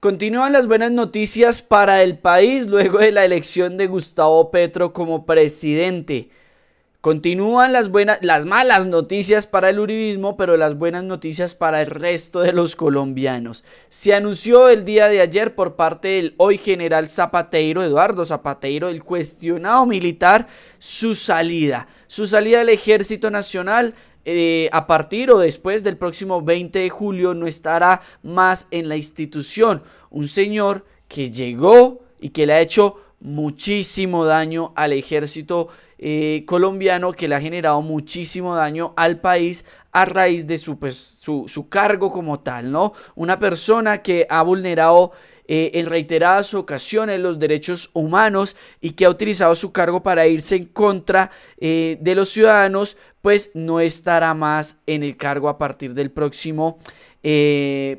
Continúan las buenas noticias para el país luego de la elección de Gustavo Petro como presidente. Continúan las buenas, las malas noticias para el uribismo, pero las buenas noticias para el resto de los colombianos. Se anunció el día de ayer por parte del hoy general Zapateiro, Eduardo Zapateiro, el cuestionado militar, su salida. Su salida del Ejército Nacional eh, a partir o después del próximo 20 de julio no estará más en la institución. Un señor que llegó y que le ha hecho muchísimo daño al ejército eh, colombiano, que le ha generado muchísimo daño al país a raíz de su, pues, su, su cargo como tal, ¿no? Una persona que ha vulnerado eh, en reiteradas ocasiones los derechos humanos y que ha utilizado su cargo para irse en contra de los ciudadanos, pues no estará más en el cargo a partir del próximo 20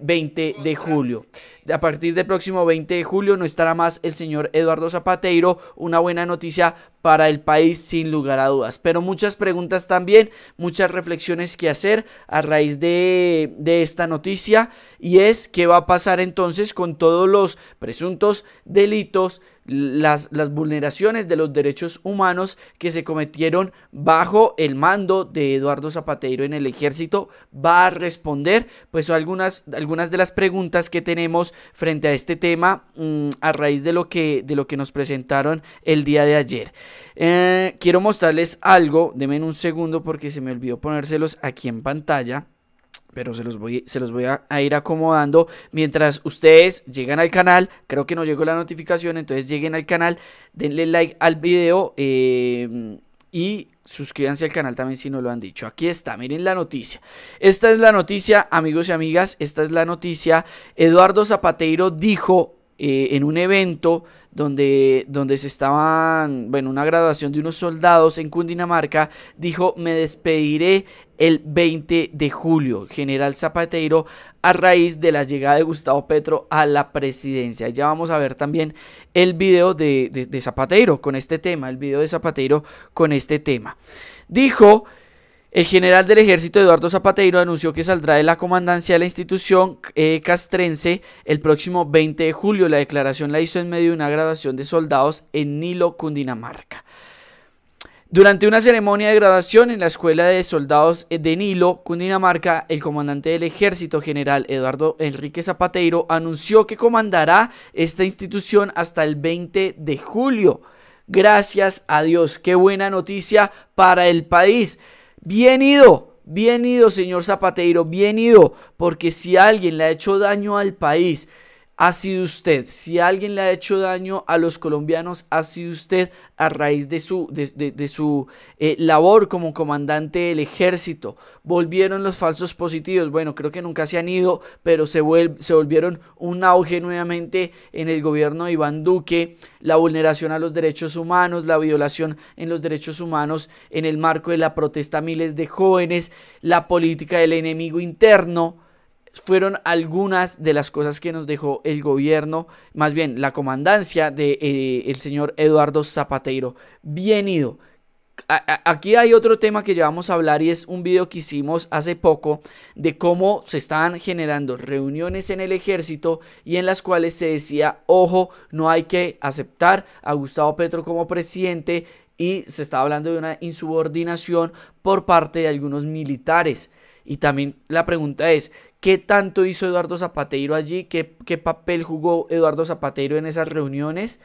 eh, de julio. A partir del próximo 20 de julio no estará más el señor Eduardo Zapateiro. Una buena noticia para el país sin lugar a dudas. Pero muchas preguntas también, muchas reflexiones que hacer a raíz de, de esta noticia. Y es qué va a pasar entonces con todos los presuntos delitos las, las, vulneraciones de los derechos humanos que se cometieron bajo el mando de Eduardo Zapatero en el ejército, va a responder pues algunas, algunas de las preguntas que tenemos frente a este tema mm, a raíz de lo, que, de lo que nos presentaron el día de ayer. Eh, quiero mostrarles algo, denme un segundo porque se me olvidó ponérselos aquí en pantalla pero se los voy, se los voy a, ir acomodando mientras ustedes llegan al canal. Creo que no llegó la notificación, entonces lleguen al canal, denle like al video eh, y suscríbanse al canal también si no lo han dicho. Aquí está, miren la noticia. Esta es la noticia, amigos y amigas, esta es la noticia. Eduardo Zapateiro dijo eh, en un evento donde, donde se estaban, bueno, una graduación de unos soldados en Cundinamarca, dijo, me despediré el 20 de julio, general Zapatero, a raíz de la llegada de Gustavo Petro a la presidencia. Ya vamos a ver también el video de, de, Zapatero con este tema, el video de Zapatero con este tema. Dijo el general del ejército Eduardo Zapateiro anunció que saldrá de la comandancia de la institución eh, castrense el próximo 20 de julio. La declaración la hizo en medio de una graduación de soldados en Nilo, Cundinamarca. Durante una ceremonia de graduación en la Escuela de Soldados eh, de Nilo, Cundinamarca, el comandante del ejército general Eduardo Enrique Zapateiro anunció que comandará esta institución hasta el 20 de julio. Gracias a Dios, qué buena noticia para el país. Bien ido, bien ido, señor Zapateiro, bien ido, porque si alguien le ha hecho daño al país, ha sido usted. Si alguien le ha hecho daño a los colombianos, ha sido usted a raíz de su, de, su eh, labor como comandante del ejército. Volvieron los falsos positivos. Bueno, creo que nunca se han ido, pero se, se volvieron un auge nuevamente en el gobierno de Iván Duque. La vulneración a los derechos humanos, la violación en los derechos humanos en el marco de la protesta a miles de jóvenes, la política del enemigo interno fueron algunas de las cosas que nos dejó el gobierno, más bien la comandancia del de, eh, el señor Eduardo Zapateiro. Bienvenido. aquí hay otro tema que llevamos a hablar y es un video que hicimos hace poco de cómo se estaban generando reuniones en el ejército y en las cuales se decía, ojo, no hay que aceptar a Gustavo Petro como presidente y se está hablando de una insubordinación por parte de algunos militares. Y también la pregunta es, ¿qué tanto hizo Eduardo Zapateiro allí? ¿Qué, papel jugó Eduardo Zapateiro en esas reuniones?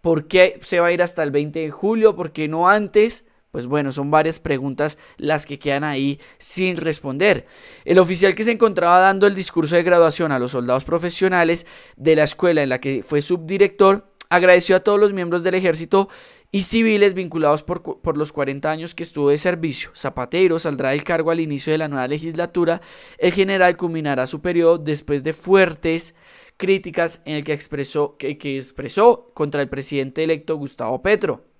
¿Por qué se va a ir hasta el 20 de julio? ¿Por qué no antes? Pues bueno, son varias preguntas las que quedan ahí sin responder. El oficial que se encontraba dando el discurso de graduación a los soldados profesionales de la escuela en la que fue subdirector agradeció a todos los miembros del ejército y civiles vinculados por, por, los 40 años que estuvo de servicio. Zapatero saldrá del cargo al inicio de la nueva legislatura. El general culminará su periodo después de fuertes críticas en el que expresó, que, que expresó contra el presidente electo Gustavo Petro.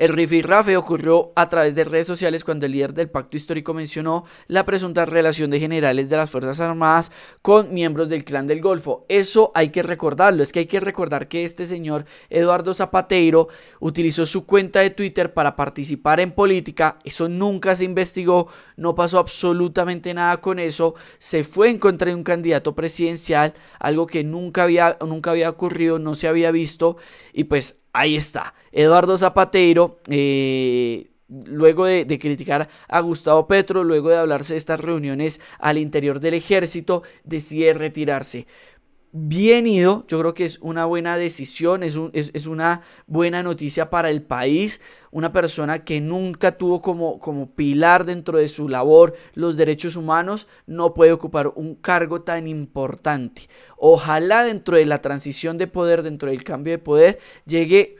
El rifirrafe ocurrió a través de redes sociales cuando el líder del pacto histórico mencionó la presunta relación de generales de las Fuerzas Armadas con miembros del clan del Golfo. Eso hay que recordarlo, es que hay que recordar que este señor Eduardo Zapateiro utilizó su cuenta de Twitter para participar en política, eso nunca se investigó, no pasó absolutamente nada con eso, se fue en contra de un candidato presidencial, algo que nunca había, nunca había ocurrido, no se había visto y pues Ahí está, Eduardo Zapateiro. Eh, luego de, de, criticar a Gustavo Petro, luego de hablarse de estas reuniones al interior del ejército, decide retirarse bien ido. Yo creo que es una buena decisión, es, una buena noticia para el país. Una persona que nunca tuvo como, como pilar dentro de su labor los derechos humanos no puede ocupar un cargo tan importante. Ojalá dentro de la transición de poder, dentro del cambio de poder, llegue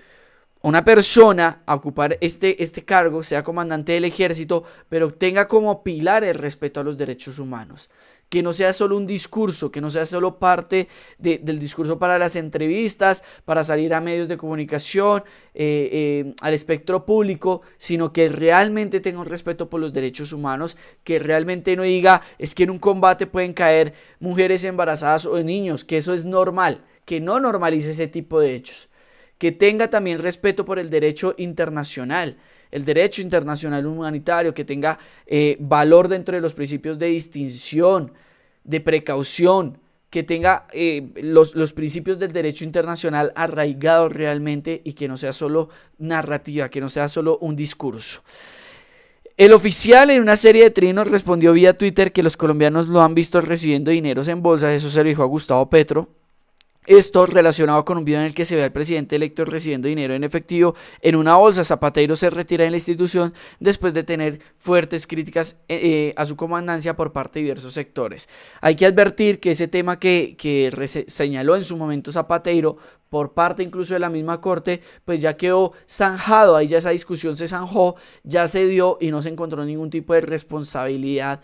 una persona a ocupar este, este cargo, sea comandante del ejército, pero tenga como pilar el respeto a los derechos humanos. Que no sea solo un discurso, que no sea solo parte del discurso para las entrevistas, para salir a medios de comunicación, eh, eh, al espectro público, sino que realmente tenga un respeto por los derechos humanos, que realmente no diga, es que en un combate pueden caer mujeres embarazadas o niños, que eso es normal, que no normalice ese tipo de hechos que tenga también respeto por el derecho internacional, el derecho internacional humanitario, que tenga eh, valor dentro de los principios de distinción, de precaución, que tenga eh, los, los, principios del derecho internacional arraigados realmente y que no sea solo narrativa, que no sea solo un discurso. El oficial en una serie de trinos respondió vía Twitter que los colombianos lo han visto recibiendo dineros en bolsas, eso se lo dijo a Gustavo Petro, esto relacionado con un video en el que se ve al presidente electo recibiendo dinero en efectivo en una bolsa. Zapatero se retira de la institución después de tener fuertes críticas eh, eh, a su comandancia por parte de diversos sectores. Hay que advertir que ese tema que, que señaló en su momento Zapatero por parte incluso de la misma corte, pues ya quedó zanjado, ahí ya esa discusión se zanjó, ya se dio y no se encontró ningún tipo de responsabilidad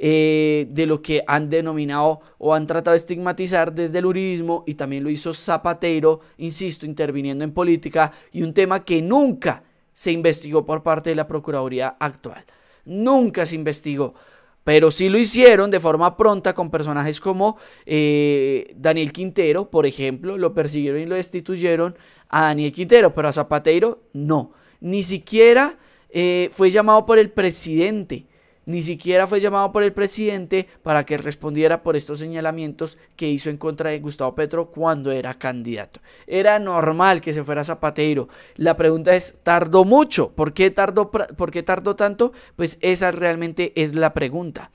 eh, de lo que han denominado o han tratado de estigmatizar desde el urismo y también lo hizo Zapatero, insisto, interviniendo en política y un tema que nunca se investigó por parte de la Procuraduría actual. Nunca se investigó pero sí lo hicieron de forma pronta con personajes como eh, Daniel Quintero, por ejemplo, lo persiguieron y lo destituyeron a Daniel Quintero, pero a Zapatero no, ni siquiera eh, fue llamado por el presidente ni siquiera fue llamado por el presidente para que respondiera por estos señalamientos que hizo en contra de Gustavo Petro cuando era candidato. Era normal que se fuera Zapatero. La pregunta es, ¿tardó mucho? ¿Por qué tardó, por qué tardó tanto? Pues esa realmente es la pregunta.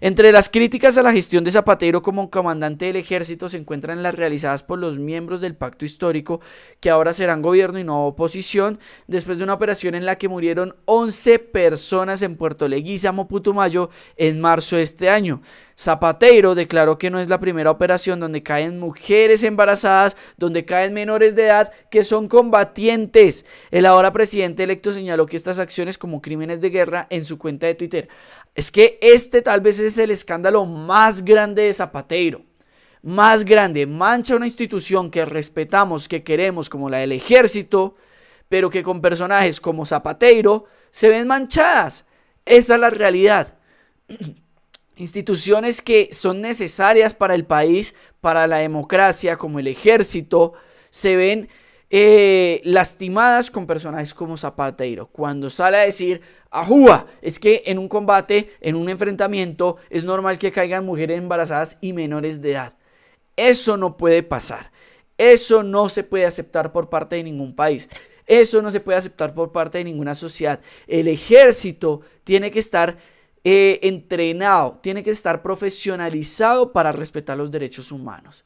Entre las críticas a la gestión de Zapatero como comandante del ejército se encuentran las realizadas por los miembros del pacto histórico, que ahora serán gobierno y no oposición, después de una operación en la que murieron 11 personas en Puerto Leguizamo, Putumayo en marzo de este año. Zapateiro declaró que no es la primera operación donde caen mujeres embarazadas, donde caen menores de edad que son combatientes. El ahora presidente electo señaló que estas acciones como crímenes de guerra en su cuenta de Twitter. Es que este tal vez es el escándalo más grande de Zapateiro más grande, mancha una institución que respetamos, que queremos, como la del ejército, pero que con personajes como Zapateiro se ven manchadas. Esa es la realidad. Instituciones que son necesarias para el país, para la democracia, como el ejército, se ven eh, lastimadas con personajes como Zapatero Cuando sale a decir, ajúa, es que en un combate, en un enfrentamiento, es normal que caigan mujeres embarazadas y menores de edad. Eso no puede pasar. Eso no se puede aceptar por parte de ningún país. Eso no se puede aceptar por parte de ninguna sociedad. El ejército tiene que estar eh, entrenado, tiene que estar profesionalizado para respetar los derechos humanos.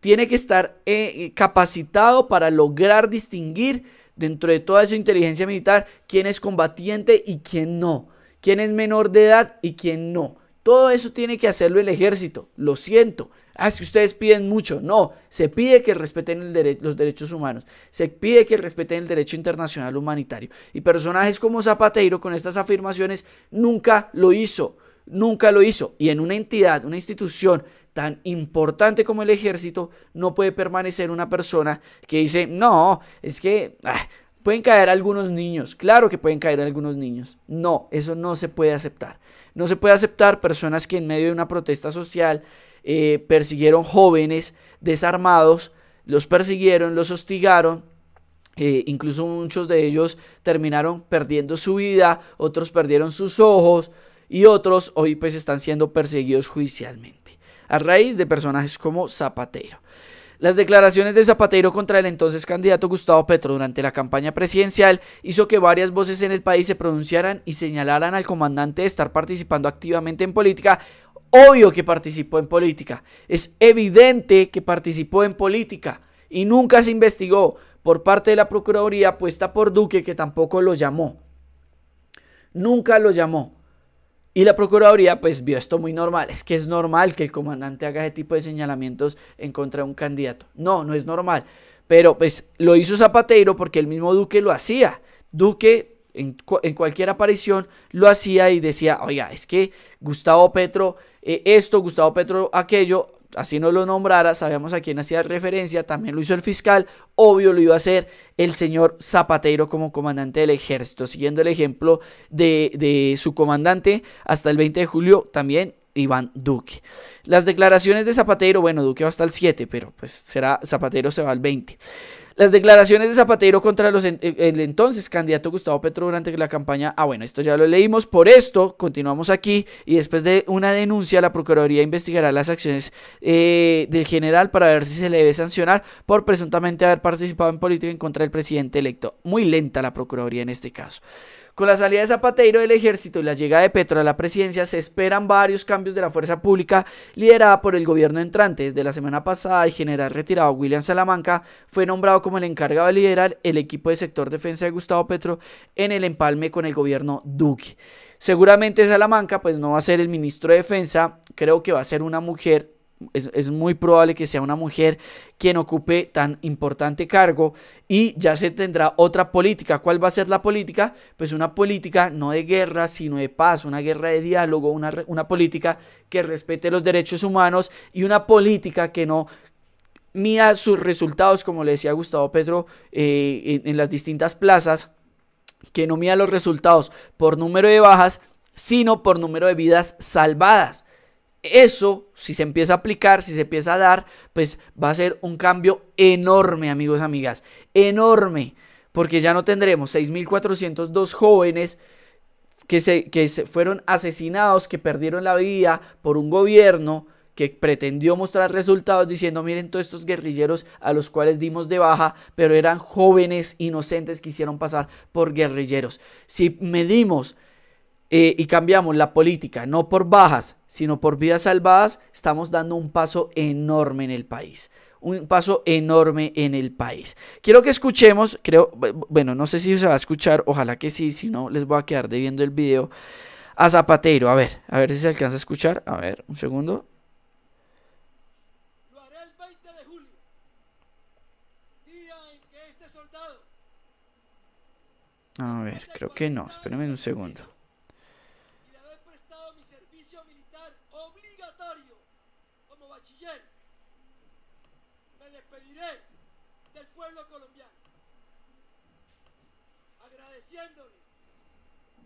Tiene que estar eh, capacitado para lograr distinguir dentro de toda esa inteligencia militar quién es combatiente y quién no, quién es menor de edad y quién no. Todo eso tiene que hacerlo el ejército. Lo siento. Ah, es que ustedes piden mucho. No, se pide que respeten los derechos humanos. Se pide que respeten el derecho internacional humanitario. Y personajes como Zapateiro con estas afirmaciones nunca lo hizo. Nunca lo hizo. Y en una entidad, una institución tan importante como el ejército, no puede permanecer una persona que dice, no, es que... Ah, pueden caer algunos niños, claro que pueden caer algunos niños. No, eso no se puede aceptar. No se puede aceptar personas que en medio de una protesta social eh, persiguieron jóvenes desarmados, los persiguieron, los hostigaron. Eh, incluso muchos de ellos terminaron perdiendo su vida, otros perdieron sus ojos y otros hoy pues están siendo perseguidos judicialmente a raíz de personajes como Zapatero. Las declaraciones de Zapatero contra el entonces candidato Gustavo Petro durante la campaña presidencial hizo que varias voces en el país se pronunciaran y señalaran al comandante de estar participando activamente en política obvio que participó en política. Es evidente que participó en política y nunca se investigó por parte de la Procuraduría puesta por Duque, que tampoco lo llamó. Nunca lo llamó. Y la Procuraduría pues vio esto muy normal. Es que es normal que el comandante haga ese tipo de señalamientos en contra de un candidato. No, no es normal. Pero pues lo hizo Zapatero porque el mismo Duque lo hacía. Duque en, cualquier aparición lo hacía y decía, oiga, es que Gustavo Petro eh, esto, Gustavo Petro aquello, así no lo nombrara, sabemos a quién hacía referencia, también lo hizo el fiscal, obvio lo iba a hacer el señor Zapatero como comandante del ejército, siguiendo el ejemplo de, de su comandante hasta el 20 de julio también. Iván Duque. Las declaraciones de Zapatero, bueno, Duque va hasta el 7, pero pues será Zapatero se va al 20. Las declaraciones de Zapatero contra los e, el entonces candidato Gustavo Petro durante la campaña. Ah, bueno, esto ya lo leímos. Por esto, continuamos aquí. Y después de una denuncia, la Procuraduría investigará las acciones eh, del general para ver si se le debe sancionar por presuntamente haber participado en política en contra del presidente electo. Muy lenta la Procuraduría en este caso. Con la salida de Zapatero del ejército y la llegada de Petro a la presidencia, se esperan varios cambios de la fuerza pública liderada por el gobierno entrante. Desde la semana pasada, el general retirado William Salamanca fue nombrado como el encargado de liderar el equipo de sector defensa de Gustavo Petro en el empalme con el gobierno Duque. Seguramente Salamanca pues no va a ser el ministro de defensa, creo que va a ser una mujer es, muy probable que sea una mujer quien ocupe tan importante cargo y ya se tendrá otra política. ¿Cuál va a ser la política? Pues una política no de guerra, sino de paz, una guerra de diálogo, una, política que respete los derechos humanos y una política que no mida sus resultados, como le decía Gustavo Petro, eh, en, en las distintas plazas, que no mida los resultados por número de bajas, sino por número de vidas salvadas eso, si se empieza a aplicar, si se empieza a dar, pues va a ser un cambio enorme, amigos, amigas, enorme, porque ya no tendremos 6.402 jóvenes que, se, que se fueron asesinados, que perdieron la vida por un gobierno que pretendió mostrar resultados diciendo, miren todos estos guerrilleros a los cuales dimos de baja, pero eran jóvenes inocentes que hicieron pasar por guerrilleros. Si medimos eh, y cambiamos la política no por bajas, sino por vidas salvadas, estamos dando un paso enorme en el país. Un paso enorme en el país. Quiero que escuchemos, creo, bueno, no sé si se va a escuchar, ojalá que sí, si no, les voy a quedar debiendo el video a Zapatero. A ver, a ver si se alcanza a escuchar. A ver, un segundo. Lo 20 de julio, que este soldado. A ver, creo que no, espérenme un segundo.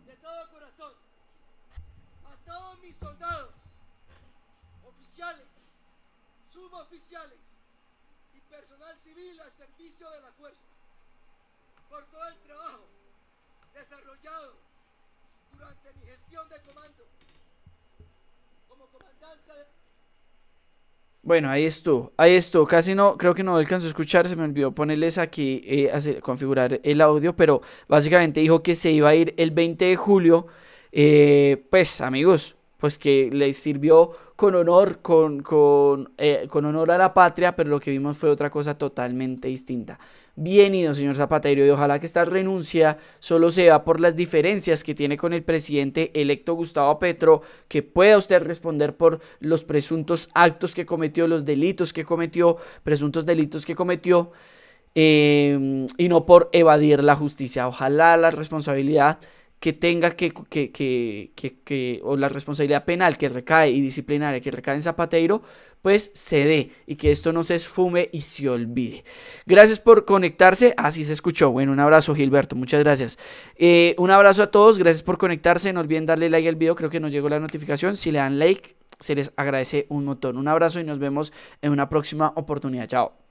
de todo corazón a todos mis soldados, oficiales, suboficiales y personal civil al servicio de la fuerza por todo el trabajo desarrollado durante mi gestión de comando como comandante bueno, ahí estuvo, ahí estuvo, casi no, creo que no alcanzó a escuchar, se me olvidó ponerles aquí, eh, configurar el audio, pero básicamente dijo que se iba a ir el 20 de julio, eh, pues amigos, pues que les sirvió con honor, con, con, eh, con honor a la patria, pero lo que vimos fue otra cosa totalmente distinta bienvenido, señor Zapatero, y ojalá que esta renuncia solo sea por las diferencias que tiene con el presidente electo Gustavo Petro, que pueda usted responder por los presuntos actos que cometió, los delitos que cometió, presuntos delitos que cometió, eh, y no por evadir la justicia. Ojalá la responsabilidad que tenga que, que, que, o la responsabilidad penal que recae y disciplinaria que recae en Zapatero pues se dé y que esto no se esfume y se olvide. Gracias por conectarse. Así se escuchó. Bueno, un abrazo Gilberto, muchas gracias. Eh, un abrazo a todos, gracias por conectarse. No olviden darle like al video, creo que nos llegó la notificación. Si le dan like, se les agradece un montón. Un abrazo y nos vemos en una próxima oportunidad. Chao.